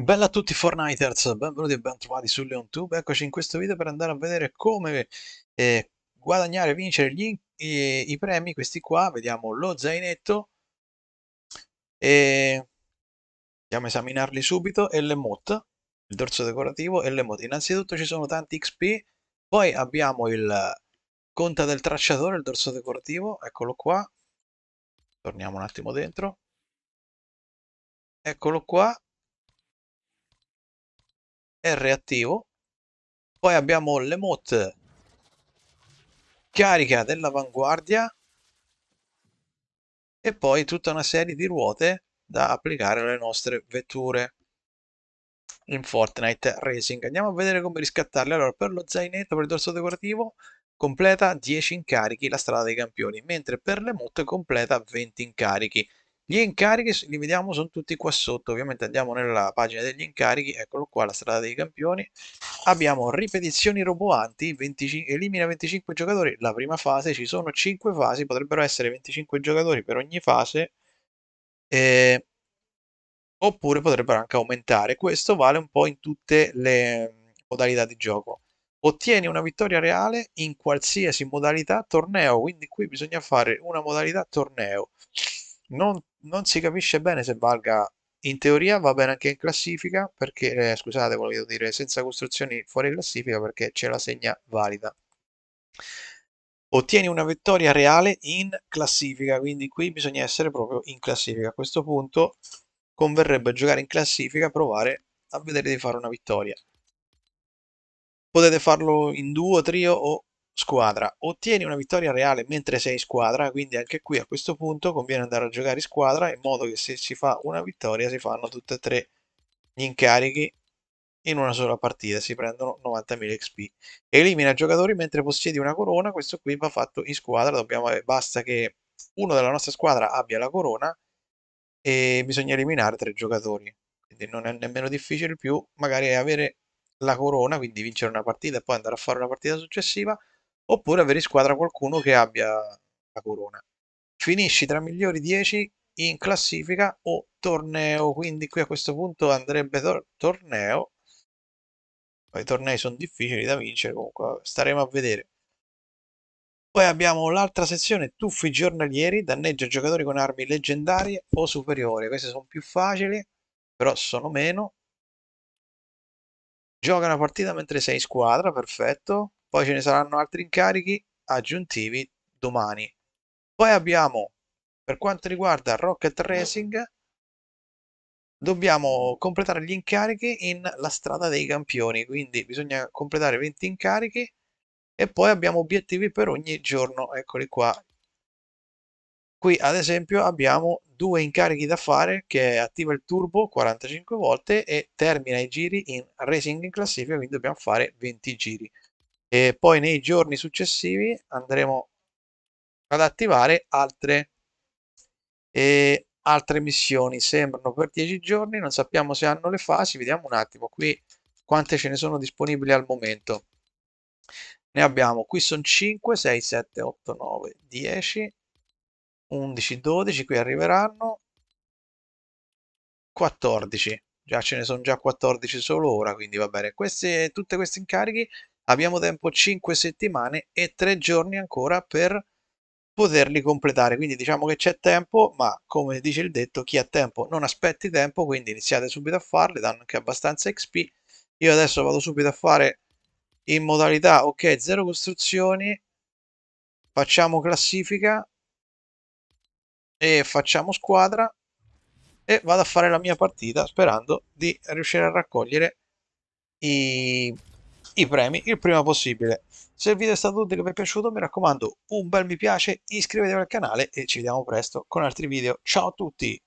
Bella a tutti Fortniters, benvenuti e bentrovati su LeonTube, eccoci in questo video per andare a vedere come eh, guadagnare e vincere gli, eh, i premi, questi qua, vediamo lo zainetto, e andiamo a esaminarli subito, e le mot, il dorso decorativo e le mot, Innanzitutto ci sono tanti XP, poi abbiamo il conta del tracciatore, il dorso decorativo, eccolo qua, torniamo un attimo dentro, eccolo qua, R attivo. Poi abbiamo l'emote carica dell'avanguardia e poi tutta una serie di ruote da applicare alle nostre vetture in Fortnite Racing. Andiamo a vedere come riscattarle. Allora, per lo zainetto, per il dorso decorativo, completa 10 incarichi la strada dei campioni, mentre per le mutte completa 20 incarichi. Gli incarichi li vediamo, sono tutti qua sotto, ovviamente andiamo nella pagina degli incarichi, eccolo qua, la strada dei campioni. Abbiamo ripetizioni roboanti, 25, elimina 25 giocatori, la prima fase, ci sono 5 fasi, potrebbero essere 25 giocatori per ogni fase, eh, oppure potrebbero anche aumentare. Questo vale un po' in tutte le modalità di gioco. Ottieni una vittoria reale in qualsiasi modalità torneo, quindi qui bisogna fare una modalità torneo non, non si capisce bene se valga in teoria va bene anche in classifica perché eh, scusate volevo dire senza costruzioni fuori classifica perché c'è la segna valida ottieni una vittoria reale in classifica quindi qui bisogna essere proprio in classifica a questo punto converrebbe giocare in classifica provare a vedere di fare una vittoria potete farlo in duo, trio o squadra. Ottieni una vittoria reale mentre sei in squadra, quindi anche qui a questo punto conviene andare a giocare in squadra in modo che se si fa una vittoria si fanno tutte e tre gli incarichi in una sola partita, si prendono 90.000 XP. Elimina giocatori mentre possiedi una corona, questo qui va fatto in squadra, dobbiamo, eh, basta che uno della nostra squadra abbia la corona e bisogna eliminare tre giocatori. Quindi non è nemmeno difficile più, magari avere la corona, quindi vincere una partita e poi andare a fare una partita successiva, oppure avere in squadra qualcuno che abbia la corona. Finisci tra migliori 10 in classifica o torneo, quindi qui a questo punto andrebbe tor torneo. i tornei sono difficili da vincere, comunque staremo a vedere. Poi abbiamo l'altra sezione tuffi giornalieri, danneggia giocatori con armi leggendarie o superiori. Queste sono più facili, però sono meno. Gioca una partita mentre sei in squadra, perfetto poi ce ne saranno altri incarichi aggiuntivi domani. Poi abbiamo, per quanto riguarda Rocket Racing, dobbiamo completare gli incarichi in la strada dei campioni, quindi bisogna completare 20 incarichi e poi abbiamo obiettivi per ogni giorno, eccoli qua. Qui ad esempio abbiamo due incarichi da fare che attiva il turbo 45 volte e termina i giri in Racing in classifica, quindi dobbiamo fare 20 giri e poi nei giorni successivi andremo ad attivare altre, eh, altre missioni sembrano per 10 giorni non sappiamo se hanno le fasi vediamo un attimo qui quante ce ne sono disponibili al momento ne abbiamo qui sono 5 6 7 8 9 10 11 12 qui arriveranno 14 già ce ne sono già 14 solo ora quindi va bene queste tutte queste incarichi abbiamo tempo 5 settimane e 3 giorni ancora per poterli completare. Quindi diciamo che c'è tempo, ma come dice il detto, chi ha tempo non aspetti tempo, quindi iniziate subito a farle, danno anche abbastanza XP. Io adesso vado subito a fare in modalità ok, zero costruzioni, facciamo classifica e facciamo squadra e vado a fare la mia partita sperando di riuscire a raccogliere i i premi il prima possibile. Se il video è stato utile e vi è piaciuto mi raccomando un bel mi piace, iscrivetevi al canale e ci vediamo presto con altri video. Ciao a tutti!